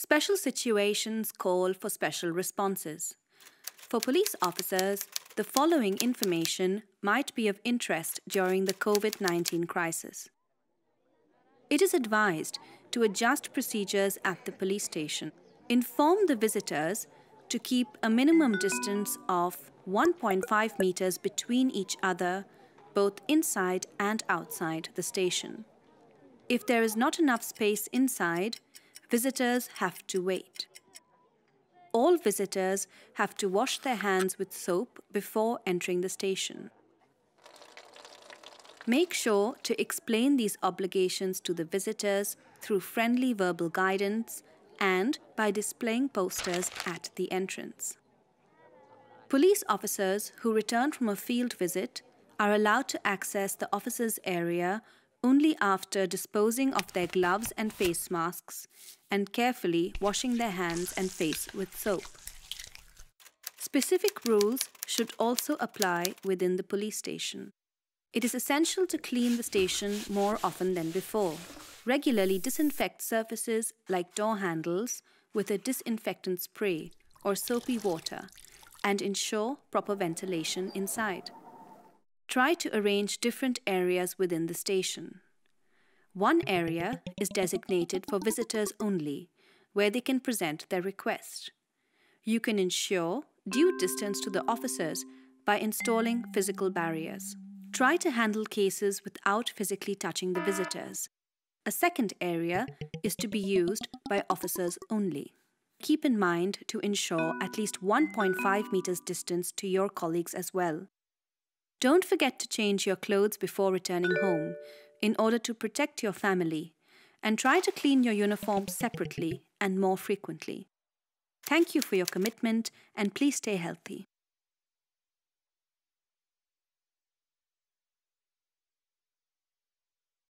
Special situations call for special responses. For police officers, the following information might be of interest during the COVID 19 crisis. It is advised to adjust procedures at the police station. Inform the visitors to keep a minimum distance of 1.5 meters between each other, both inside and outside the station. If there is not enough space inside, visitors have to wait. All visitors have to wash their hands with soap before entering the station. Make sure to explain these obligations to the visitors through friendly verbal guidance and by displaying posters at the entrance. Police officers who return from a field visit are allowed to access the officers' area only after disposing of their gloves and face masks and carefully washing their hands and face with soap. Specific rules should also apply within the police station. It is essential to clean the station more often than before. Regularly disinfect surfaces like door handles with a disinfectant spray or soapy water and ensure proper ventilation inside try to arrange different areas within the station. One area is designated for visitors only, where they can present their request. You can ensure due distance to the officers by installing physical barriers. Try to handle cases without physically touching the visitors. A second area is to be used by officers only. Keep in mind to ensure at least 1.5 meters distance to your colleagues as well. Don't forget to change your clothes before returning home in order to protect your family and try to clean your uniform separately and more frequently. Thank you for your commitment and please stay healthy.